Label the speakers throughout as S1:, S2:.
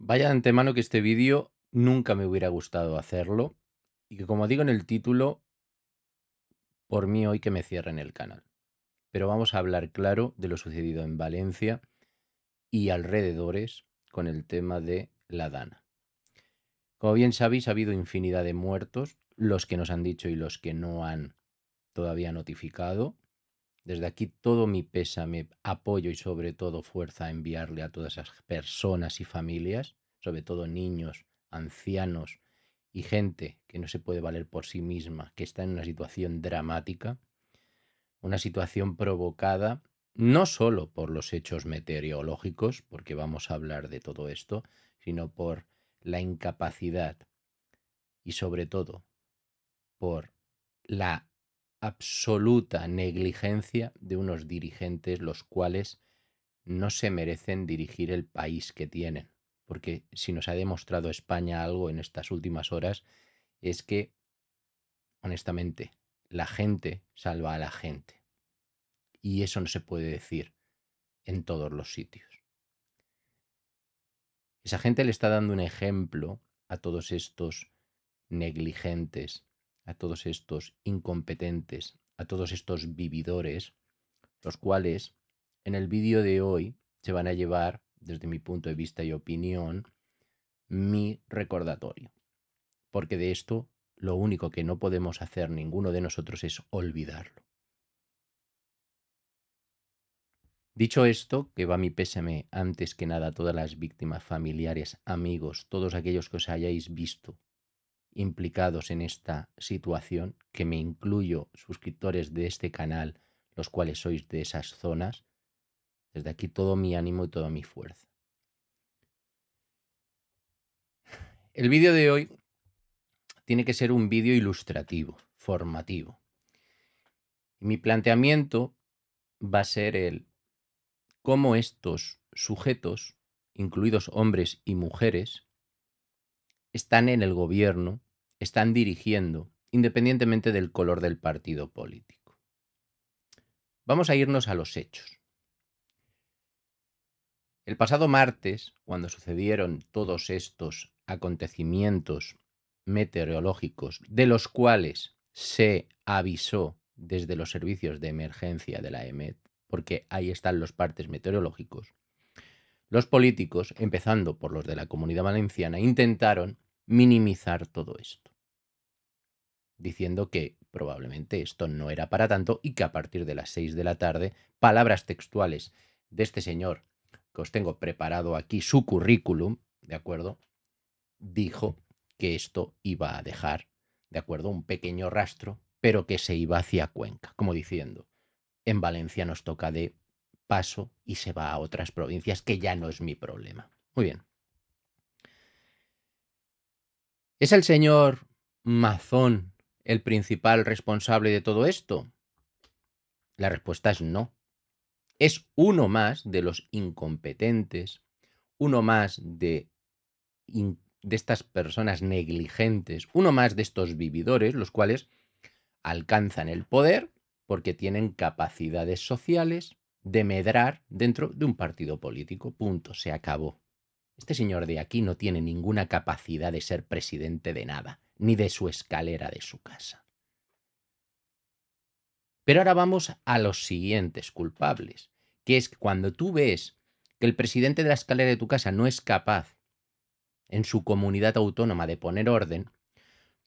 S1: Vaya de antemano que este vídeo nunca me hubiera gustado hacerlo y que como digo en el título, por mí hoy que me cierren el canal. Pero vamos a hablar claro de lo sucedido en Valencia y alrededores con el tema de la Dana. Como bien sabéis, ha habido infinidad de muertos, los que nos han dicho y los que no han todavía notificado. Desde aquí todo mi pésame, apoyo y sobre todo fuerza a enviarle a todas esas personas y familias, sobre todo niños, ancianos y gente que no se puede valer por sí misma, que está en una situación dramática, una situación provocada no solo por los hechos meteorológicos, porque vamos a hablar de todo esto, sino por la incapacidad y sobre todo por la absoluta negligencia de unos dirigentes los cuales no se merecen dirigir el país que tienen. Porque si nos ha demostrado España algo en estas últimas horas es que, honestamente, la gente salva a la gente. Y eso no se puede decir en todos los sitios. Esa gente le está dando un ejemplo a todos estos negligentes a todos estos incompetentes, a todos estos vividores, los cuales en el vídeo de hoy se van a llevar, desde mi punto de vista y opinión, mi recordatorio. Porque de esto lo único que no podemos hacer ninguno de nosotros es olvidarlo. Dicho esto, que va mi pésame antes que nada a todas las víctimas familiares, amigos, todos aquellos que os hayáis visto implicados en esta situación, que me incluyo suscriptores de este canal, los cuales sois de esas zonas, desde aquí todo mi ánimo y toda mi fuerza. El vídeo de hoy tiene que ser un vídeo ilustrativo, formativo. Mi planteamiento va a ser el cómo estos sujetos, incluidos hombres y mujeres, están en el gobierno están dirigiendo, independientemente del color del partido político. Vamos a irnos a los hechos. El pasado martes, cuando sucedieron todos estos acontecimientos meteorológicos, de los cuales se avisó desde los servicios de emergencia de la EMED, porque ahí están los partes meteorológicos, los políticos, empezando por los de la comunidad valenciana, intentaron minimizar todo esto, diciendo que probablemente esto no era para tanto y que a partir de las seis de la tarde, palabras textuales de este señor, que os tengo preparado aquí su currículum, ¿de acuerdo? Dijo que esto iba a dejar, ¿de acuerdo? Un pequeño rastro, pero que se iba hacia Cuenca, como diciendo, en Valencia nos toca de paso y se va a otras provincias que ya no es mi problema. Muy bien. ¿Es el señor Mazón el principal responsable de todo esto? La respuesta es no. Es uno más de los incompetentes, uno más de, de estas personas negligentes, uno más de estos vividores, los cuales alcanzan el poder porque tienen capacidades sociales de medrar dentro de un partido político. Punto, se acabó. Este señor de aquí no tiene ninguna capacidad de ser presidente de nada, ni de su escalera de su casa. Pero ahora vamos a los siguientes culpables, que es cuando tú ves que el presidente de la escalera de tu casa no es capaz en su comunidad autónoma de poner orden,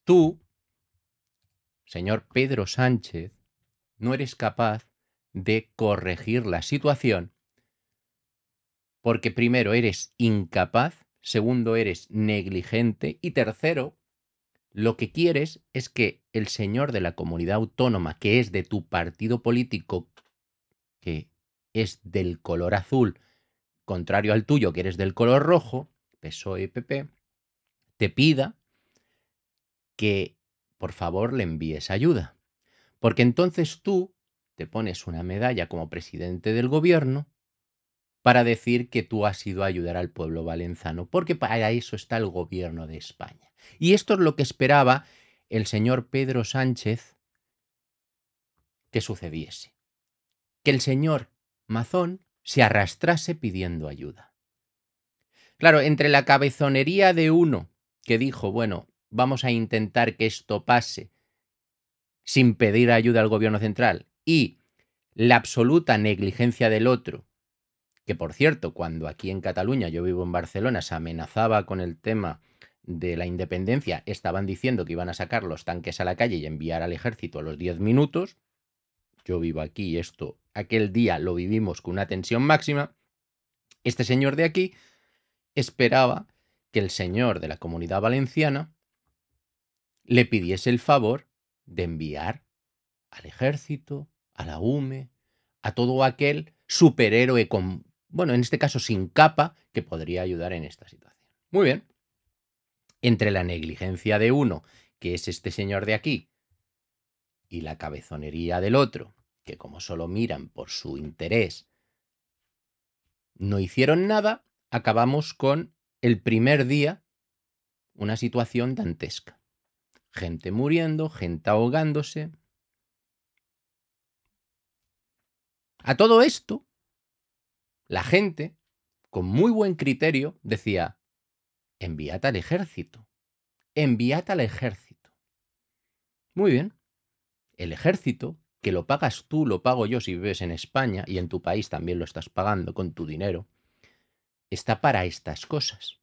S1: tú, señor Pedro Sánchez, no eres capaz de corregir la situación porque primero eres incapaz, segundo eres negligente y tercero, lo que quieres es que el señor de la comunidad autónoma, que es de tu partido político, que es del color azul, contrario al tuyo, que eres del color rojo, PSOE PP, te pida que por favor le envíes ayuda. Porque entonces tú te pones una medalla como presidente del gobierno para decir que tú has ido a ayudar al pueblo valenzano, porque para eso está el gobierno de España. Y esto es lo que esperaba el señor Pedro Sánchez que sucediese. Que el señor Mazón se arrastrase pidiendo ayuda. Claro, entre la cabezonería de uno que dijo, bueno, vamos a intentar que esto pase sin pedir ayuda al gobierno central, y la absoluta negligencia del otro, por cierto, cuando aquí en Cataluña, yo vivo en Barcelona, se amenazaba con el tema de la independencia, estaban diciendo que iban a sacar los tanques a la calle y enviar al ejército a los 10 minutos. Yo vivo aquí, esto, aquel día lo vivimos con una tensión máxima. Este señor de aquí esperaba que el señor de la comunidad valenciana le pidiese el favor de enviar al ejército, a la UME, a todo aquel superhéroe con bueno, en este caso sin capa, que podría ayudar en esta situación. Muy bien. Entre la negligencia de uno, que es este señor de aquí, y la cabezonería del otro, que como solo miran por su interés, no hicieron nada, acabamos con el primer día una situación dantesca. Gente muriendo, gente ahogándose. A todo esto, la gente, con muy buen criterio, decía, envíate al ejército, envíate al ejército. Muy bien, el ejército, que lo pagas tú, lo pago yo si vives en España y en tu país también lo estás pagando con tu dinero, está para estas cosas,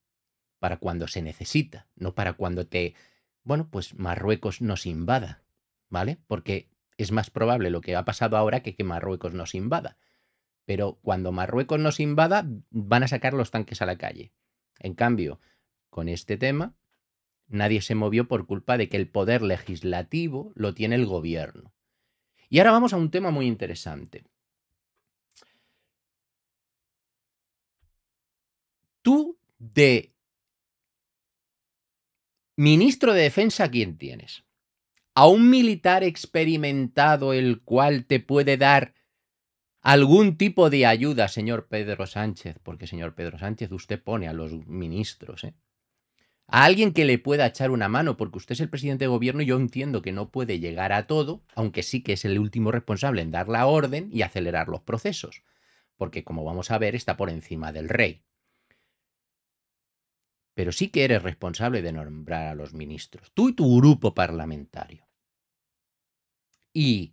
S1: para cuando se necesita, no para cuando te, bueno, pues Marruecos nos invada, ¿vale? Porque es más probable lo que ha pasado ahora que que Marruecos nos invada pero cuando Marruecos nos invada van a sacar los tanques a la calle. En cambio, con este tema, nadie se movió por culpa de que el poder legislativo lo tiene el gobierno. Y ahora vamos a un tema muy interesante. Tú de ministro de defensa, ¿quién tienes? ¿A un militar experimentado el cual te puede dar algún tipo de ayuda, señor Pedro Sánchez, porque señor Pedro Sánchez usted pone a los ministros, ¿eh? a alguien que le pueda echar una mano, porque usted es el presidente de gobierno y yo entiendo que no puede llegar a todo, aunque sí que es el último responsable en dar la orden y acelerar los procesos, porque como vamos a ver está por encima del rey. Pero sí que eres responsable de nombrar a los ministros, tú y tu grupo parlamentario. Y,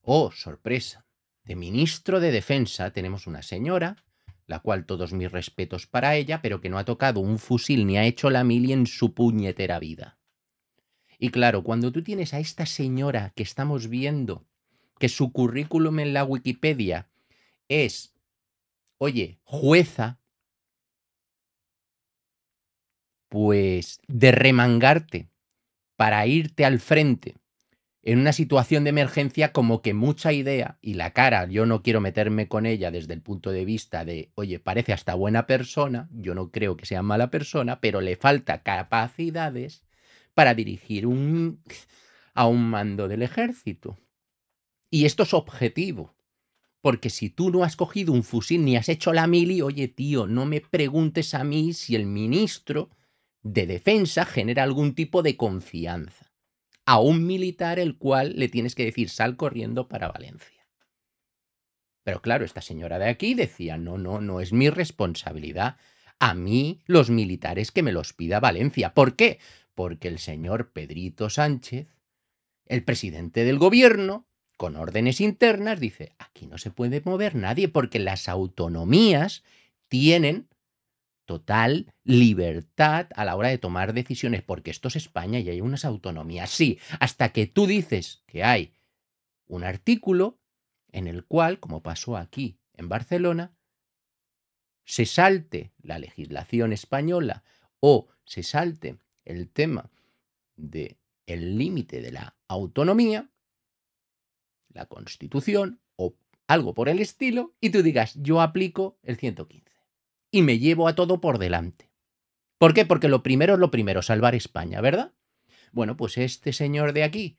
S1: oh, sorpresa, de ministro de Defensa tenemos una señora, la cual todos mis respetos para ella, pero que no ha tocado un fusil ni ha hecho la mili en su puñetera vida. Y claro, cuando tú tienes a esta señora que estamos viendo, que su currículum en la Wikipedia es, oye, jueza, pues de remangarte para irte al frente en una situación de emergencia como que mucha idea y la cara, yo no quiero meterme con ella desde el punto de vista de, oye, parece hasta buena persona, yo no creo que sea mala persona, pero le falta capacidades para dirigir un, a un mando del ejército. Y esto es objetivo, porque si tú no has cogido un fusil ni has hecho la mili, oye tío, no me preguntes a mí si el ministro de defensa genera algún tipo de confianza a un militar el cual le tienes que decir sal corriendo para Valencia. Pero claro, esta señora de aquí decía, no, no, no es mi responsabilidad. A mí los militares que me los pida Valencia. ¿Por qué? Porque el señor Pedrito Sánchez, el presidente del gobierno, con órdenes internas, dice, aquí no se puede mover nadie porque las autonomías tienen total libertad a la hora de tomar decisiones, porque esto es España y hay unas autonomías. Sí, hasta que tú dices que hay un artículo en el cual, como pasó aquí en Barcelona, se salte la legislación española o se salte el tema de límite de la autonomía, la Constitución o algo por el estilo y tú digas, yo aplico el 115 y me llevo a todo por delante. ¿Por qué? Porque lo primero es lo primero, salvar España, ¿verdad? Bueno, pues este señor de aquí,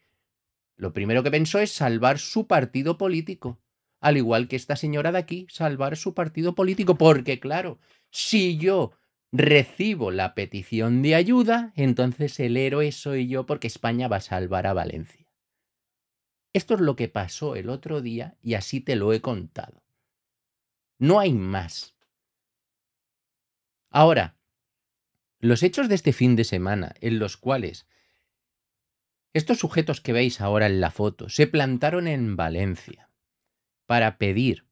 S1: lo primero que pensó es salvar su partido político, al igual que esta señora de aquí, salvar su partido político, porque claro, si yo recibo la petición de ayuda, entonces el héroe soy yo porque España va a salvar a Valencia. Esto es lo que pasó el otro día y así te lo he contado. No hay más. Ahora, los hechos de este fin de semana, en los cuales estos sujetos que veis ahora en la foto se plantaron en Valencia para pedir,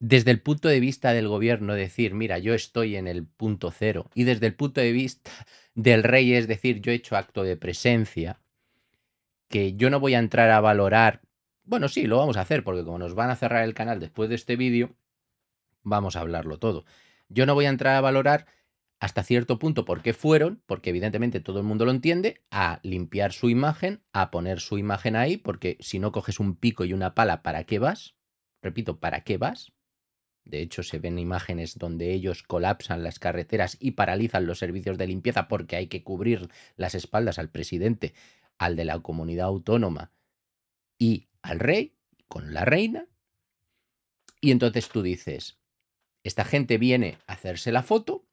S1: desde el punto de vista del gobierno, decir, mira, yo estoy en el punto cero, y desde el punto de vista del rey, es decir, yo he hecho acto de presencia, que yo no voy a entrar a valorar, bueno, sí, lo vamos a hacer, porque como nos van a cerrar el canal después de este vídeo, vamos a hablarlo todo. Yo no voy a entrar a valorar hasta cierto punto por qué fueron, porque evidentemente todo el mundo lo entiende, a limpiar su imagen, a poner su imagen ahí, porque si no coges un pico y una pala, ¿para qué vas? Repito, ¿para qué vas? De hecho, se ven imágenes donde ellos colapsan las carreteras y paralizan los servicios de limpieza porque hay que cubrir las espaldas al presidente, al de la comunidad autónoma y al rey, con la reina. Y entonces tú dices, esta gente viene a hacerse la foto,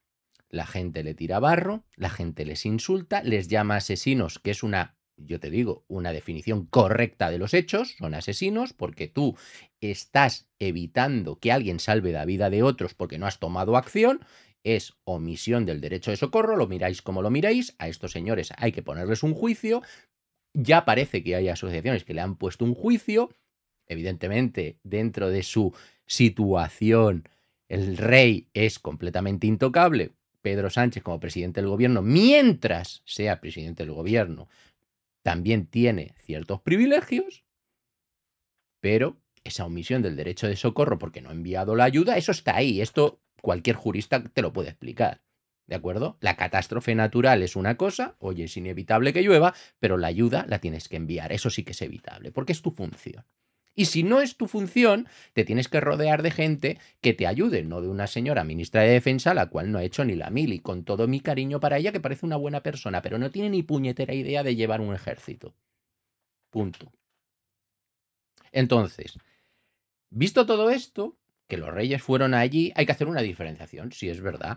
S1: la gente le tira barro, la gente les insulta, les llama asesinos, que es una, yo te digo, una definición correcta de los hechos, son asesinos porque tú estás evitando que alguien salve la vida de otros porque no has tomado acción, es omisión del derecho de socorro, lo miráis como lo miráis, a estos señores hay que ponerles un juicio, ya parece que hay asociaciones que le han puesto un juicio, evidentemente dentro de su situación el rey es completamente intocable, Pedro Sánchez como presidente del gobierno, mientras sea presidente del gobierno, también tiene ciertos privilegios, pero esa omisión del derecho de socorro porque no ha enviado la ayuda, eso está ahí, esto cualquier jurista te lo puede explicar. ¿De acuerdo? La catástrofe natural es una cosa, oye, es inevitable que llueva, pero la ayuda la tienes que enviar. Eso sí que es evitable, porque es tu función. Y si no es tu función, te tienes que rodear de gente que te ayude, no de una señora ministra de Defensa, la cual no ha hecho ni la mil y con todo mi cariño para ella, que parece una buena persona, pero no tiene ni puñetera idea de llevar un ejército. Punto. Entonces, visto todo esto, que los reyes fueron allí, hay que hacer una diferenciación, si es verdad.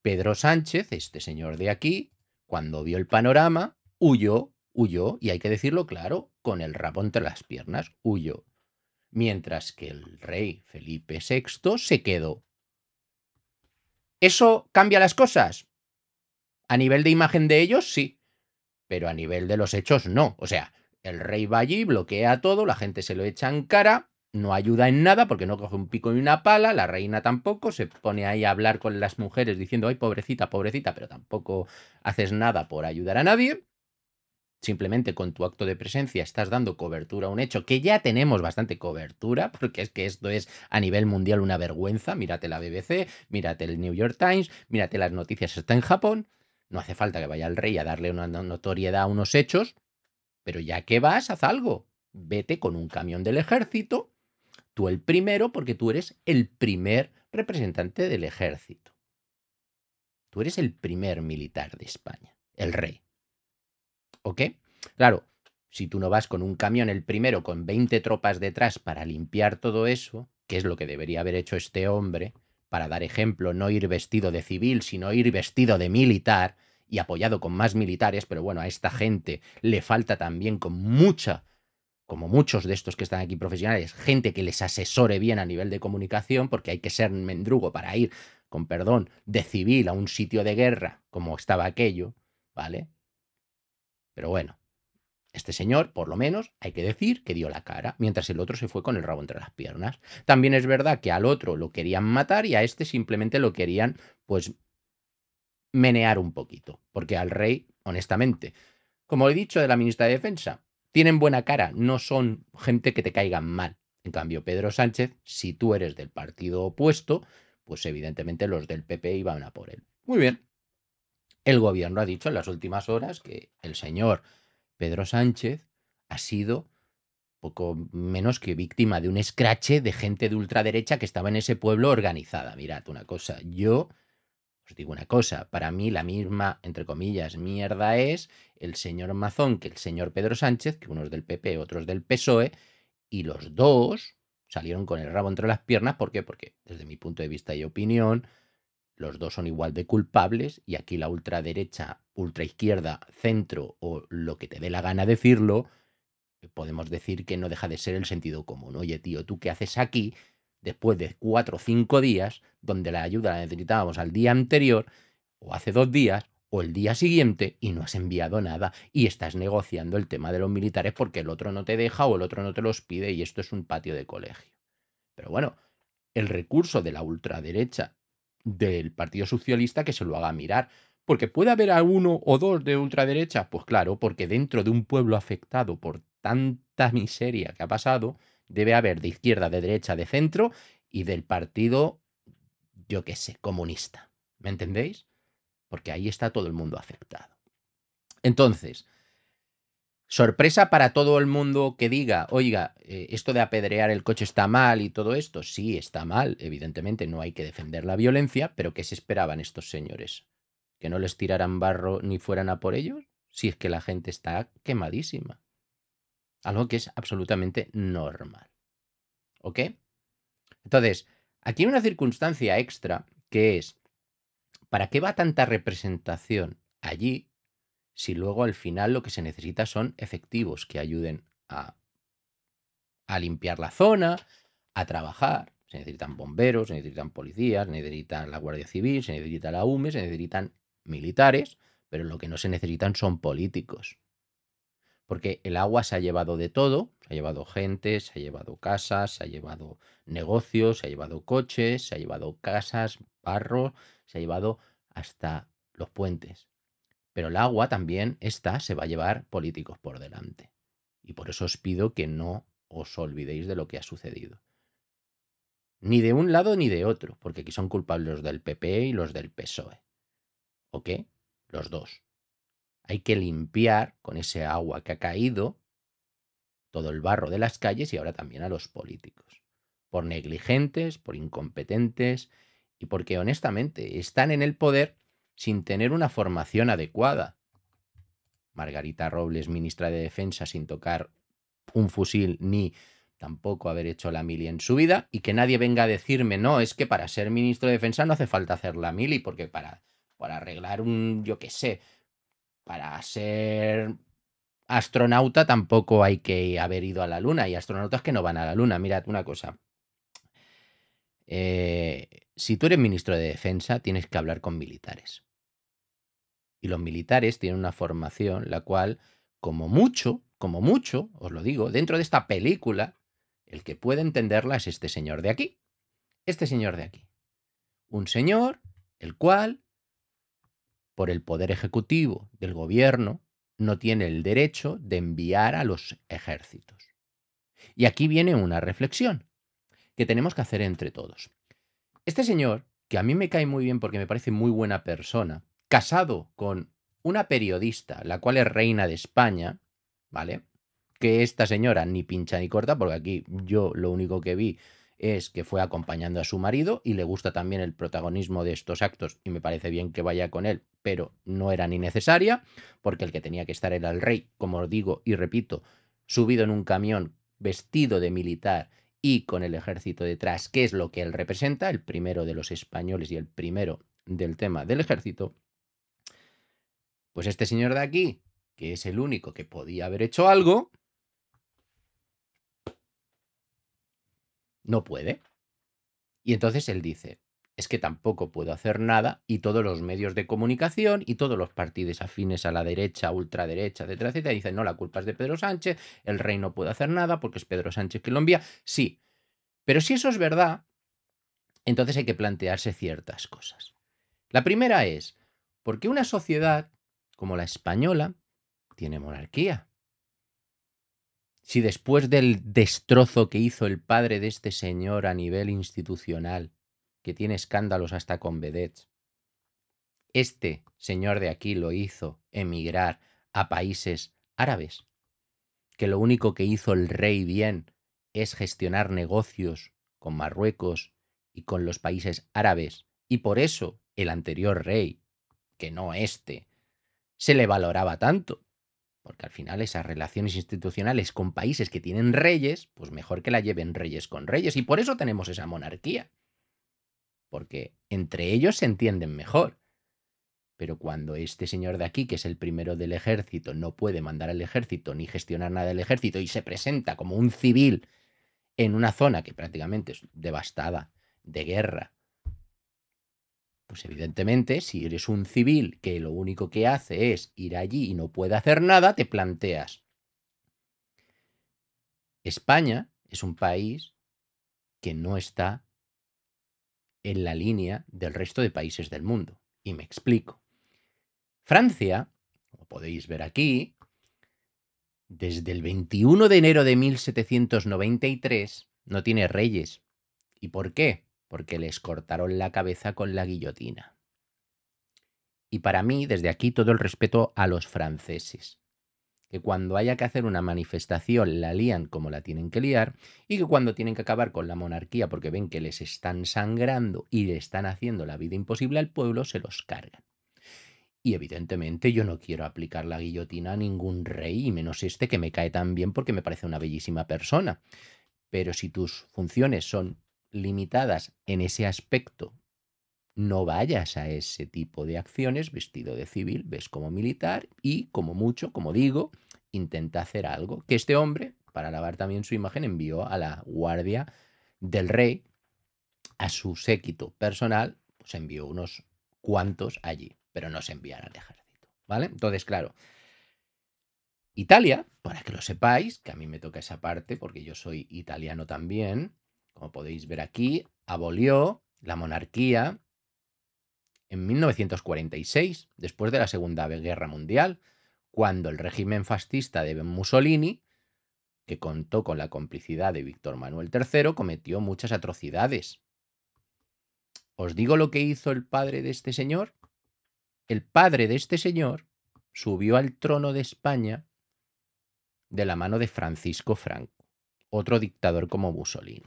S1: Pedro Sánchez, este señor de aquí, cuando vio el panorama, huyó, huyó, y hay que decirlo claro, con el rabo entre las piernas, huyó mientras que el rey Felipe VI se quedó. ¿Eso cambia las cosas? A nivel de imagen de ellos, sí, pero a nivel de los hechos, no. O sea, el rey va allí, bloquea todo, la gente se lo echa en cara, no ayuda en nada porque no coge un pico ni una pala, la reina tampoco, se pone ahí a hablar con las mujeres diciendo, ay, pobrecita, pobrecita, pero tampoco haces nada por ayudar a nadie simplemente con tu acto de presencia estás dando cobertura a un hecho que ya tenemos bastante cobertura, porque es que esto es a nivel mundial una vergüenza. Mírate la BBC, mírate el New York Times, mírate las noticias, está en Japón. No hace falta que vaya el rey a darle una notoriedad a unos hechos, pero ya que vas, haz algo. Vete con un camión del ejército, tú el primero, porque tú eres el primer representante del ejército. Tú eres el primer militar de España, el rey. ¿Ok? Claro, si tú no vas con un camión el primero con 20 tropas detrás para limpiar todo eso, que es lo que debería haber hecho este hombre, para dar ejemplo, no ir vestido de civil, sino ir vestido de militar y apoyado con más militares, pero bueno, a esta gente le falta también con mucha como muchos de estos que están aquí profesionales, gente que les asesore bien a nivel de comunicación, porque hay que ser mendrugo para ir, con perdón, de civil a un sitio de guerra, como estaba aquello, ¿vale? Pero bueno, este señor, por lo menos, hay que decir que dio la cara, mientras el otro se fue con el rabo entre las piernas. También es verdad que al otro lo querían matar y a este simplemente lo querían, pues, menear un poquito. Porque al rey, honestamente, como he dicho de la ministra de Defensa, tienen buena cara, no son gente que te caigan mal. En cambio, Pedro Sánchez, si tú eres del partido opuesto, pues evidentemente los del PP iban a por él. Muy bien, el gobierno ha dicho en las últimas horas que el señor Pedro Sánchez ha sido poco menos que víctima de un escrache de gente de ultraderecha que estaba en ese pueblo organizada. Mirad, una cosa, yo os digo una cosa, para mí la misma, entre comillas, mierda es el señor Mazón que el señor Pedro Sánchez, que unos del PP, otros del PSOE, y los dos salieron con el rabo entre las piernas. ¿Por qué? Porque desde mi punto de vista y opinión, los dos son igual de culpables y aquí la ultraderecha, ultraizquierda, centro o lo que te dé la gana decirlo, podemos decir que no deja de ser el sentido común. Oye, tío, ¿tú qué haces aquí después de cuatro o cinco días donde la ayuda la necesitábamos al día anterior o hace dos días o el día siguiente y no has enviado nada y estás negociando el tema de los militares porque el otro no te deja o el otro no te los pide y esto es un patio de colegio. Pero bueno, el recurso de la ultraderecha del Partido Socialista que se lo haga mirar. Porque puede haber a uno o dos de ultraderecha, pues claro, porque dentro de un pueblo afectado por tanta miseria que ha pasado, debe haber de izquierda, de derecha, de centro y del partido, yo qué sé, comunista. ¿Me entendéis? Porque ahí está todo el mundo afectado. Entonces, Sorpresa para todo el mundo que diga, oiga, eh, esto de apedrear el coche está mal y todo esto. Sí, está mal, evidentemente, no hay que defender la violencia, pero ¿qué se esperaban estos señores? ¿Que no les tiraran barro ni fueran a por ellos? Si es que la gente está quemadísima. Algo que es absolutamente normal. ¿Ok? Entonces, aquí hay una circunstancia extra que es, ¿para qué va tanta representación allí si luego al final lo que se necesita son efectivos que ayuden a, limpiar la zona, a trabajar. Se necesitan bomberos, se necesitan policías, se necesitan la Guardia Civil, se necesita la UME, se necesitan militares, pero lo que no se necesitan son políticos. Porque el agua se ha llevado de todo, se ha llevado gente, se ha llevado casas, se ha llevado negocios, se ha llevado coches, se ha llevado casas, barro, se ha llevado hasta los puentes. Pero el agua también, está, se va a llevar políticos por delante. Y por eso os pido que no os olvidéis de lo que ha sucedido. Ni de un lado ni de otro, porque aquí son culpables los del PP e y los del PSOE. ¿O qué? Los dos. Hay que limpiar con ese agua que ha caído todo el barro de las calles y ahora también a los políticos. Por negligentes, por incompetentes y porque honestamente están en el poder sin tener una formación adecuada. Margarita Robles, ministra de Defensa, sin tocar un fusil ni tampoco haber hecho la mili en su vida y que nadie venga a decirme, no, es que para ser ministro de Defensa no hace falta hacer la mili porque para, para arreglar un, yo qué sé, para ser astronauta tampoco hay que haber ido a la Luna. Y astronautas que no van a la Luna. Mirad una cosa. Eh, si tú eres ministro de Defensa, tienes que hablar con militares. Y los militares tienen una formación la cual, como mucho, como mucho, os lo digo, dentro de esta película, el que puede entenderla es este señor de aquí. Este señor de aquí. Un señor, el cual, por el poder ejecutivo del gobierno, no tiene el derecho de enviar a los ejércitos. Y aquí viene una reflexión que tenemos que hacer entre todos. Este señor, que a mí me cae muy bien porque me parece muy buena persona, casado con una periodista, la cual es reina de España, ¿vale? Que esta señora ni pincha ni corta, porque aquí yo lo único que vi es que fue acompañando a su marido y le gusta también el protagonismo de estos actos y me parece bien que vaya con él, pero no era ni necesaria, porque el que tenía que estar era el rey, como digo y repito, subido en un camión vestido de militar y con el ejército detrás, que es lo que él representa, el primero de los españoles y el primero del tema del ejército, pues este señor de aquí, que es el único que podía haber hecho algo, no puede. Y entonces él dice, es que tampoco puedo hacer nada y todos los medios de comunicación y todos los partidos afines a la derecha, ultraderecha, etcétera, etcétera, dicen, no, la culpa es de Pedro Sánchez, el rey no puede hacer nada porque es Pedro Sánchez quien lo envía. Sí, pero si eso es verdad, entonces hay que plantearse ciertas cosas. La primera es, ¿por qué una sociedad como la española, tiene monarquía. Si después del destrozo que hizo el padre de este señor a nivel institucional, que tiene escándalos hasta con vedettes, este señor de aquí lo hizo emigrar a países árabes, que lo único que hizo el rey bien es gestionar negocios con Marruecos y con los países árabes, y por eso el anterior rey, que no este, se le valoraba tanto. Porque al final esas relaciones institucionales con países que tienen reyes, pues mejor que la lleven reyes con reyes. Y por eso tenemos esa monarquía. Porque entre ellos se entienden mejor. Pero cuando este señor de aquí, que es el primero del ejército, no puede mandar al ejército ni gestionar nada del ejército y se presenta como un civil en una zona que prácticamente es devastada de guerra, pues evidentemente, si eres un civil que lo único que hace es ir allí y no puede hacer nada, te planteas. España es un país que no está en la línea del resto de países del mundo. Y me explico. Francia, como podéis ver aquí, desde el 21 de enero de 1793 no tiene reyes. ¿Y por qué? porque les cortaron la cabeza con la guillotina. Y para mí, desde aquí, todo el respeto a los franceses, que cuando haya que hacer una manifestación la lían como la tienen que liar, y que cuando tienen que acabar con la monarquía porque ven que les están sangrando y le están haciendo la vida imposible al pueblo, se los cargan. Y evidentemente yo no quiero aplicar la guillotina a ningún rey, menos este que me cae tan bien porque me parece una bellísima persona. Pero si tus funciones son limitadas en ese aspecto, no vayas a ese tipo de acciones vestido de civil, ves como militar y como mucho, como digo, intenta hacer algo que este hombre, para lavar también su imagen, envió a la guardia del rey, a su séquito personal, pues envió unos cuantos allí, pero no se enviara al ejército, ¿vale? Entonces, claro, Italia, para que lo sepáis, que a mí me toca esa parte porque yo soy italiano también, como podéis ver aquí, abolió la monarquía en 1946, después de la Segunda Guerra Mundial, cuando el régimen fascista de Mussolini, que contó con la complicidad de Víctor Manuel III, cometió muchas atrocidades. ¿Os digo lo que hizo el padre de este señor? El padre de este señor subió al trono de España de la mano de Francisco Franco, otro dictador como Mussolini.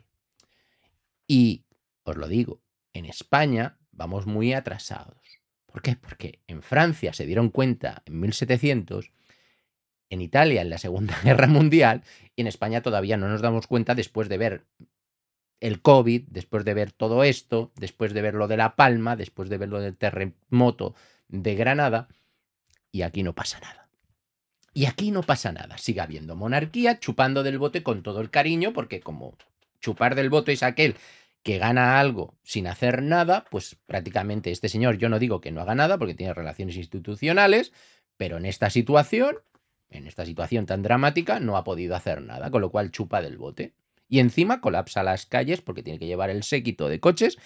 S1: Y os lo digo, en España vamos muy atrasados. ¿Por qué? Porque en Francia se dieron cuenta en 1700, en Italia en la Segunda Guerra Mundial, y en España todavía no nos damos cuenta después de ver el COVID, después de ver todo esto, después de ver lo de La Palma, después de ver lo del terremoto de Granada, y aquí no pasa nada. Y aquí no pasa nada, sigue habiendo monarquía chupando del bote con todo el cariño, porque como chupar del bote es aquel que gana algo sin hacer nada, pues prácticamente este señor, yo no digo que no haga nada porque tiene relaciones institucionales, pero en esta situación, en esta situación tan dramática, no ha podido hacer nada, con lo cual chupa del bote. Y encima colapsa las calles porque tiene que llevar el séquito de coches,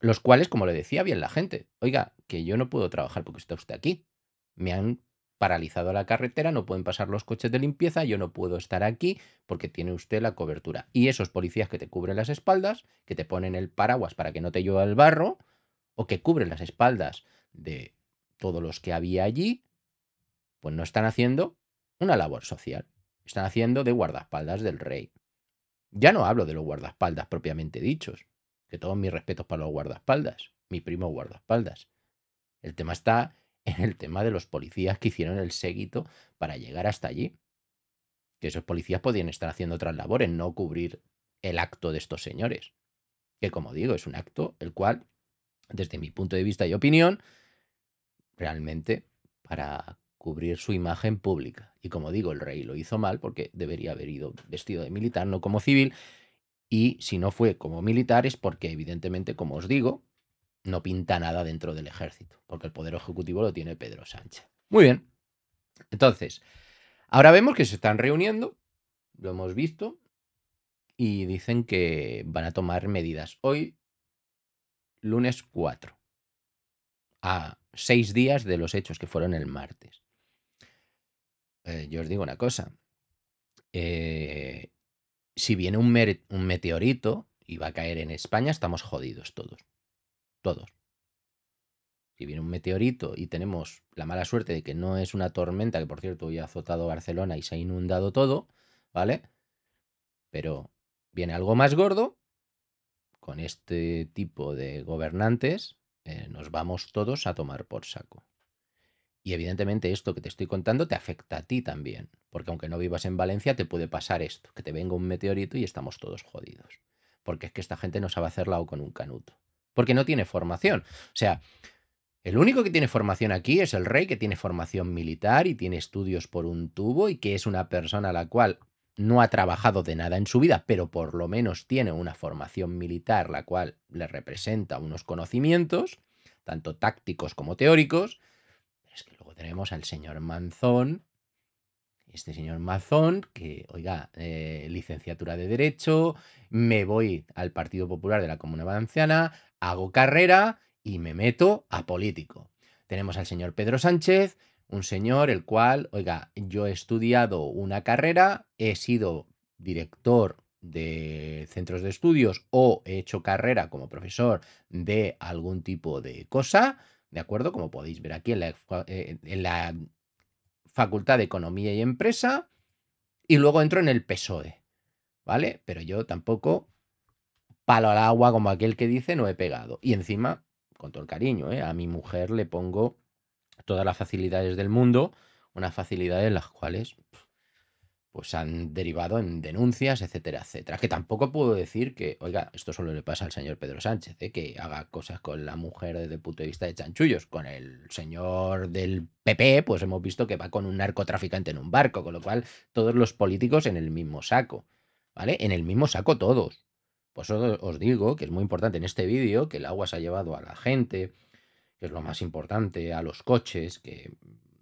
S1: los cuales, como le decía bien la gente, oiga, que yo no puedo trabajar porque está usted aquí. Me han paralizado la carretera, no pueden pasar los coches de limpieza, yo no puedo estar aquí porque tiene usted la cobertura. Y esos policías que te cubren las espaldas, que te ponen el paraguas para que no te llueva el barro, o que cubren las espaldas de todos los que había allí, pues no están haciendo una labor social, están haciendo de guardaespaldas del rey. Ya no hablo de los guardaespaldas propiamente dichos, que todos mis respetos para los guardaespaldas, mi primo guardaespaldas. El tema está en el tema de los policías que hicieron el séquito para llegar hasta allí. Que esos policías podían estar haciendo otras labores, no cubrir el acto de estos señores. Que como digo, es un acto el cual, desde mi punto de vista y opinión, realmente para cubrir su imagen pública. Y como digo, el rey lo hizo mal porque debería haber ido vestido de militar, no como civil. Y si no fue como militar es porque evidentemente, como os digo, no pinta nada dentro del ejército, porque el poder ejecutivo lo tiene Pedro Sánchez. Muy bien. Entonces, ahora vemos que se están reuniendo, lo hemos visto, y dicen que van a tomar medidas. Hoy, lunes 4, a seis días de los hechos que fueron el martes. Eh, yo os digo una cosa. Eh, si viene un meteorito y va a caer en España, estamos jodidos todos. Todos. Si viene un meteorito y tenemos la mala suerte de que no es una tormenta, que por cierto hoy ha azotado Barcelona y se ha inundado todo, ¿vale? Pero viene algo más gordo, con este tipo de gobernantes eh, nos vamos todos a tomar por saco. Y evidentemente esto que te estoy contando te afecta a ti también, porque aunque no vivas en Valencia te puede pasar esto, que te venga un meteorito y estamos todos jodidos, porque es que esta gente no sabe hacer lado con un canuto porque no tiene formación. O sea, el único que tiene formación aquí es el rey, que tiene formación militar y tiene estudios por un tubo y que es una persona a la cual no ha trabajado de nada en su vida, pero por lo menos tiene una formación militar la cual le representa unos conocimientos, tanto tácticos como teóricos. Pero es que luego tenemos al señor Manzón, este señor Manzón, que, oiga, eh, licenciatura de Derecho, me voy al Partido Popular de la Comuna Valenciana, hago carrera y me meto a político. Tenemos al señor Pedro Sánchez, un señor el cual, oiga, yo he estudiado una carrera, he sido director de centros de estudios o he hecho carrera como profesor de algún tipo de cosa, ¿de acuerdo? Como podéis ver aquí en la, eh, en la Facultad de Economía y Empresa, y luego entro en el PSOE, ¿vale? Pero yo tampoco palo al agua, como aquel que dice, no he pegado. Y encima, con todo el cariño, ¿eh? a mi mujer le pongo todas las facilidades del mundo, unas facilidades las cuales pues han derivado en denuncias, etcétera, etcétera. Que tampoco puedo decir que, oiga, esto solo le pasa al señor Pedro Sánchez, ¿eh? que haga cosas con la mujer desde el punto de vista de chanchullos. Con el señor del PP, pues hemos visto que va con un narcotraficante en un barco, con lo cual todos los políticos en el mismo saco, ¿vale? En el mismo saco todos. Pues os digo que es muy importante en este vídeo que el agua se ha llevado a la gente, que es lo más importante, a los coches, que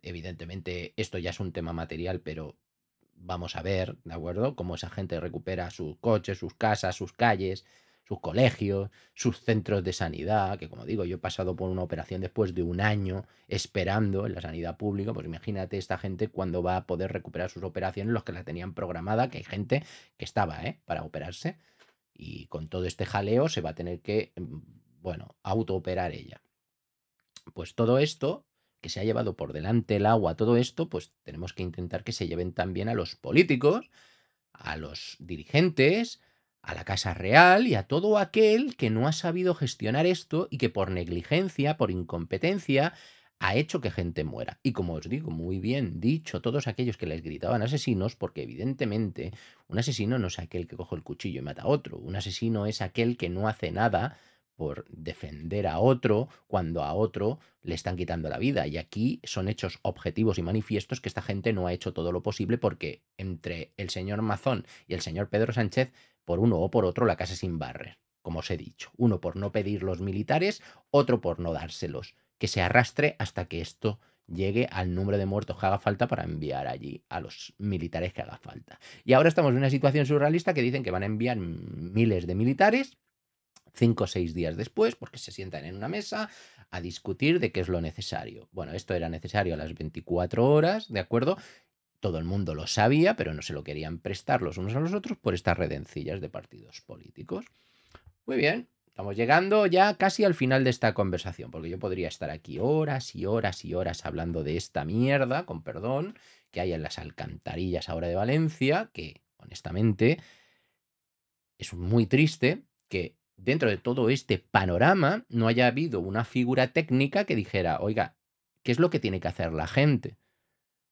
S1: evidentemente esto ya es un tema material, pero vamos a ver, ¿de acuerdo? Cómo esa gente recupera sus coches, sus casas, sus calles, sus colegios, sus centros de sanidad, que como digo, yo he pasado por una operación después de un año esperando en la sanidad pública, pues imagínate esta gente cuando va a poder recuperar sus operaciones, los que la tenían programada, que hay gente que estaba, ¿eh? Para operarse. Y con todo este jaleo se va a tener que, mm, bueno, autooperar ella. Pues todo esto, que se ha llevado por delante el agua, todo esto, pues tenemos que intentar que se lleven también a los políticos, a los dirigentes, a la Casa Real y a todo aquel que no ha sabido gestionar esto y que por negligencia, por incompetencia, ha hecho que gente muera. Y como os digo, muy bien dicho, todos aquellos que les gritaban asesinos, porque evidentemente un asesino no es aquel que coge el cuchillo y mata a otro, un asesino es aquel que no hace nada por defender a otro cuando a otro le están quitando la vida. Y aquí son hechos objetivos y manifiestos que esta gente no ha hecho todo lo posible porque entre el señor Mazón y el señor Pedro Sánchez, por uno o por otro, la casa sin barrer, como os he dicho. Uno por no pedir los militares, otro por no dárselos que se arrastre hasta que esto llegue al número de muertos que haga falta para enviar allí a los militares que haga falta. Y ahora estamos en una situación surrealista que dicen que van a enviar miles de militares cinco o seis días después, porque se sientan en una mesa a discutir de qué es lo necesario. Bueno, esto era necesario a las 24 horas, ¿de acuerdo? Todo el mundo lo sabía, pero no se lo querían prestar los unos a los otros por estas redencillas de partidos políticos. Muy bien, Estamos llegando ya casi al final de esta conversación, porque yo podría estar aquí horas y horas y horas hablando de esta mierda, con perdón, que hay en las alcantarillas ahora de Valencia, que honestamente es muy triste que dentro de todo este panorama no haya habido una figura técnica que dijera, oiga, ¿qué es lo que tiene que hacer la gente?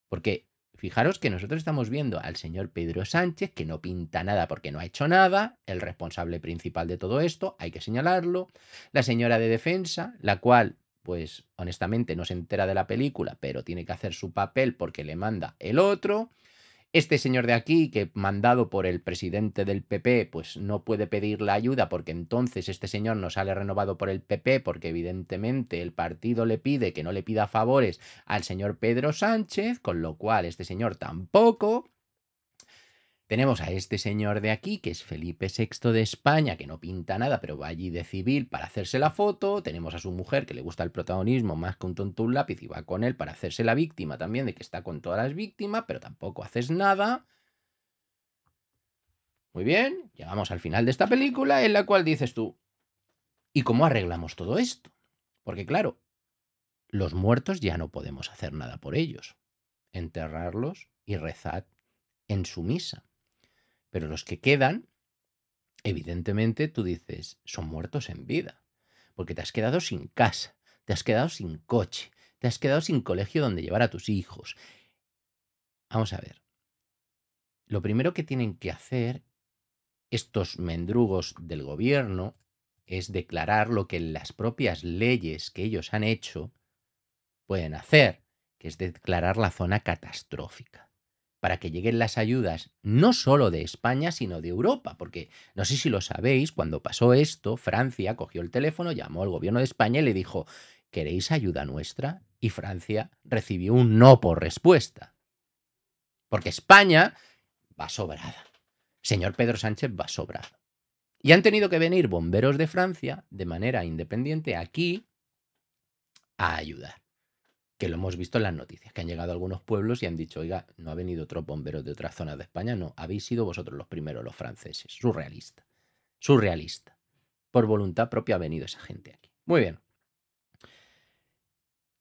S1: Porque Fijaros que nosotros estamos viendo al señor Pedro Sánchez, que no pinta nada porque no ha hecho nada, el responsable principal de todo esto, hay que señalarlo, la señora de defensa, la cual, pues honestamente no se entera de la película, pero tiene que hacer su papel porque le manda el otro, este señor de aquí, que mandado por el presidente del PP, pues no puede pedir la ayuda porque entonces este señor no sale renovado por el PP porque evidentemente el partido le pide que no le pida favores al señor Pedro Sánchez, con lo cual este señor tampoco. Tenemos a este señor de aquí, que es Felipe VI de España, que no pinta nada, pero va allí de civil para hacerse la foto. Tenemos a su mujer, que le gusta el protagonismo más que un tonto un lápiz, y va con él para hacerse la víctima también, de que está con todas las víctimas, pero tampoco haces nada. Muy bien, llegamos al final de esta película, en la cual dices tú, ¿y cómo arreglamos todo esto? Porque claro, los muertos ya no podemos hacer nada por ellos. Enterrarlos y rezar en su misa. Pero los que quedan, evidentemente tú dices, son muertos en vida, porque te has quedado sin casa, te has quedado sin coche, te has quedado sin colegio donde llevar a tus hijos. Vamos a ver. Lo primero que tienen que hacer estos mendrugos del gobierno es declarar lo que las propias leyes que ellos han hecho pueden hacer, que es declarar la zona catastrófica para que lleguen las ayudas no solo de España, sino de Europa, porque no sé si lo sabéis, cuando pasó esto, Francia cogió el teléfono, llamó al gobierno de España y le dijo, ¿queréis ayuda nuestra? Y Francia recibió un no por respuesta, porque España va sobrada. Señor Pedro Sánchez va sobrado. Y han tenido que venir bomberos de Francia de manera independiente aquí a ayudar que lo hemos visto en las noticias, que han llegado a algunos pueblos y han dicho, oiga, no ha venido otro bombero de otra zona de España, no, habéis sido vosotros los primeros, los franceses. Surrealista. Surrealista. Por voluntad propia ha venido esa gente aquí. Muy bien.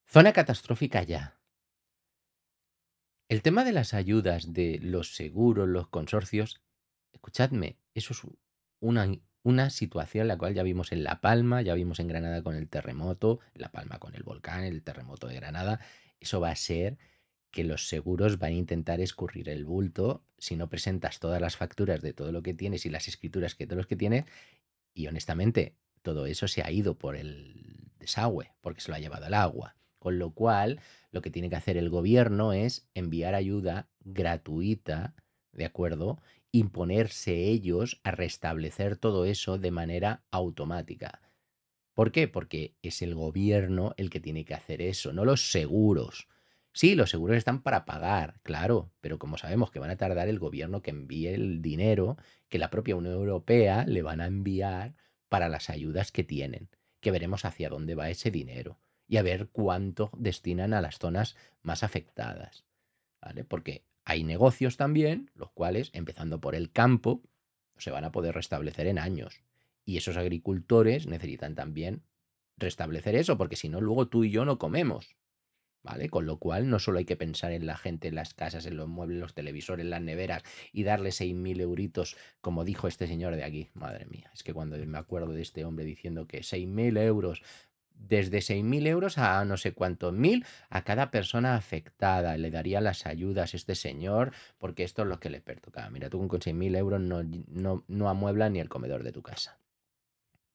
S1: Zona catastrófica ya. El tema de las ayudas de los seguros, los consorcios, escuchadme, eso es una una situación la cual ya vimos en La Palma, ya vimos en Granada con el terremoto, La Palma con el volcán, el terremoto de Granada. Eso va a ser que los seguros van a intentar escurrir el bulto si no presentas todas las facturas de todo lo que tienes y las escrituras que todos los que tienes. Y honestamente, todo eso se ha ido por el desagüe, porque se lo ha llevado el agua. Con lo cual, lo que tiene que hacer el gobierno es enviar ayuda gratuita, ¿de acuerdo? imponerse ellos a restablecer todo eso de manera automática. ¿Por qué? Porque es el gobierno el que tiene que hacer eso, no los seguros. Sí, los seguros están para pagar, claro, pero como sabemos que van a tardar el gobierno que envíe el dinero que la propia Unión Europea le van a enviar para las ayudas que tienen, que veremos hacia dónde va ese dinero y a ver cuánto destinan a las zonas más afectadas. ¿Vale? Porque hay negocios también, los cuales, empezando por el campo, se van a poder restablecer en años. Y esos agricultores necesitan también restablecer eso, porque si no, luego tú y yo no comemos. ¿Vale? Con lo cual, no solo hay que pensar en la gente, en las casas, en los muebles, los televisores, en las neveras y darle 6.000 euritos, como dijo este señor de aquí. Madre mía, es que cuando me acuerdo de este hombre diciendo que 6.000 euros desde 6.000 euros a no sé cuántos mil a cada persona afectada. Le daría las ayudas a este señor porque esto es lo que le pertoca Mira, tú con 6.000 euros no, no, amueblas ni el comedor de tu casa.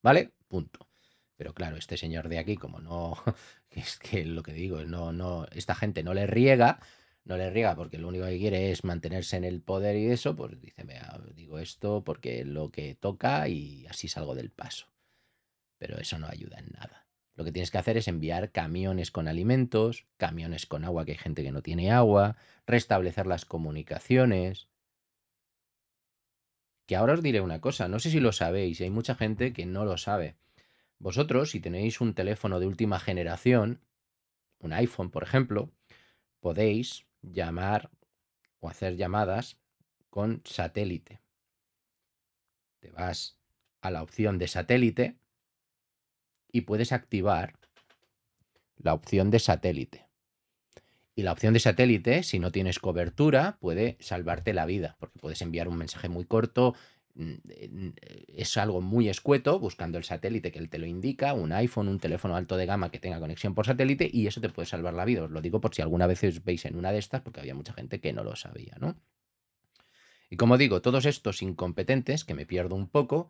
S1: ¿Vale? Punto. Pero claro, este señor de aquí, como no, es que lo que digo, no, no, esta gente no le riega, no le riega porque lo único que quiere es mantenerse en el poder y eso, pues dice, mira, digo esto porque es lo que toca y así salgo del paso. Pero eso no ayuda en nada. Lo que tienes que hacer es enviar camiones con alimentos, camiones con agua, que hay gente que no tiene agua, restablecer las comunicaciones. Que ahora os diré una cosa, no sé si lo sabéis, hay mucha gente que no lo sabe. Vosotros, si tenéis un teléfono de última generación, un iPhone por ejemplo, podéis llamar o hacer llamadas con satélite. Te vas a la opción de satélite y puedes activar la opción de satélite. Y la opción de satélite, si no tienes cobertura, puede salvarte la vida, porque puedes enviar un mensaje muy corto, es algo muy escueto, buscando el satélite que él te lo indica, un iPhone, un teléfono alto de gama que tenga conexión por satélite, y eso te puede salvar la vida. Os lo digo por si alguna vez os veis en una de estas, porque había mucha gente que no lo sabía, ¿no? Y como digo, todos estos incompetentes, que me pierdo un poco,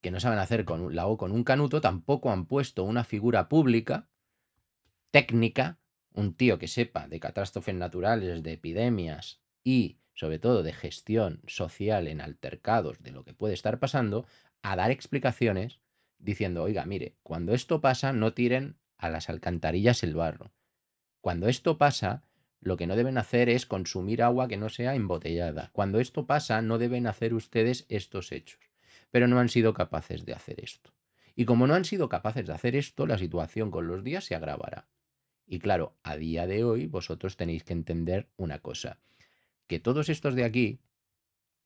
S1: que no saben hacer con la O con un canuto, tampoco han puesto una figura pública, técnica, un tío que sepa de catástrofes naturales, de epidemias y sobre todo de gestión social en altercados de lo que puede estar pasando, a dar explicaciones diciendo, oiga, mire, cuando esto pasa no tiren a las alcantarillas el barro. Cuando esto pasa, lo que no deben hacer es consumir agua que no sea embotellada. Cuando esto pasa, no deben hacer ustedes estos hechos pero no han sido capaces de hacer esto. Y como no han sido capaces de hacer esto, la situación con los días se agravará. Y claro, a día de hoy vosotros tenéis que entender una cosa, que todos estos de aquí,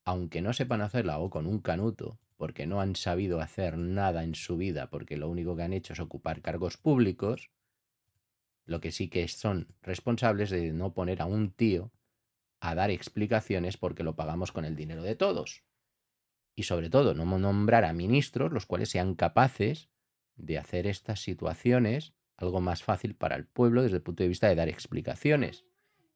S1: aunque no sepan hacerla o con un canuto, porque no han sabido hacer nada en su vida, porque lo único que han hecho es ocupar cargos públicos, lo que sí que son responsables de no poner a un tío a dar explicaciones porque lo pagamos con el dinero de todos y sobre todo no nombrar a ministros los cuales sean capaces de hacer estas situaciones algo más fácil para el pueblo desde el punto de vista de dar explicaciones.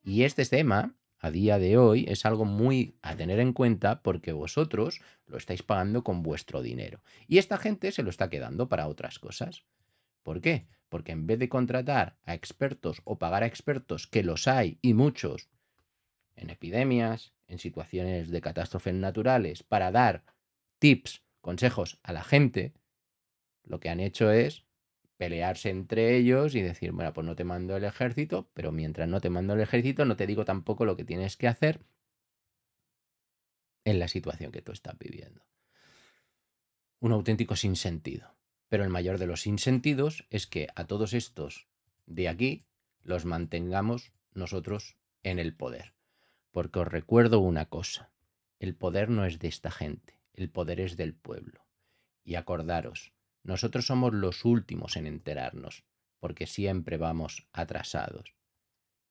S1: Y este tema, a día de hoy, es algo muy a tener en cuenta porque vosotros lo estáis pagando con vuestro dinero. Y esta gente se lo está quedando para otras cosas. ¿Por qué? Porque en vez de contratar a expertos o pagar a expertos, que los hay y muchos, en epidemias, en situaciones de catástrofes naturales, para dar tips, consejos a la gente, lo que han hecho es pelearse entre ellos y decir, bueno, pues no te mando el ejército, pero mientras no te mando el ejército, no te digo tampoco lo que tienes que hacer en la situación que tú estás viviendo. Un auténtico sinsentido. Pero el mayor de los sinsentidos es que a todos estos de aquí los mantengamos nosotros en el poder porque os recuerdo una cosa, el poder no es de esta gente, el poder es del pueblo. Y acordaros, nosotros somos los últimos en enterarnos, porque siempre vamos atrasados.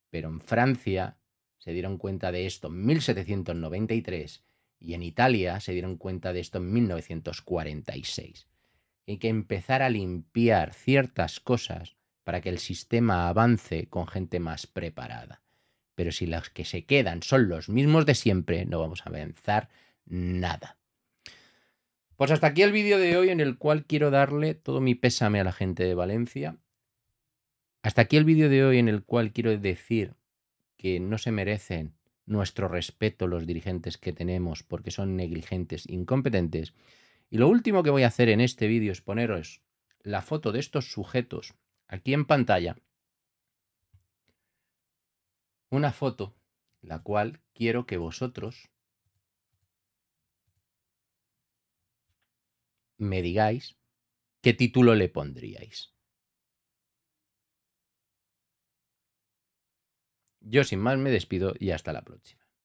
S1: Pero en Francia se dieron cuenta de esto en 1793 y en Italia se dieron cuenta de esto en 1946. Hay que empezar a limpiar ciertas cosas para que el sistema avance con gente más preparada. Pero si las que se quedan son los mismos de siempre, no vamos a avanzar nada. Pues hasta aquí el vídeo de hoy en el cual quiero darle todo mi pésame a la gente de Valencia. Hasta aquí el vídeo de hoy en el cual quiero decir que no se merecen nuestro respeto los dirigentes que tenemos porque son negligentes, incompetentes. Y lo último que voy a hacer en este vídeo es poneros la foto de estos sujetos aquí en pantalla una foto, la cual quiero que vosotros me digáis qué título le pondríais. Yo sin más me despido y hasta la próxima.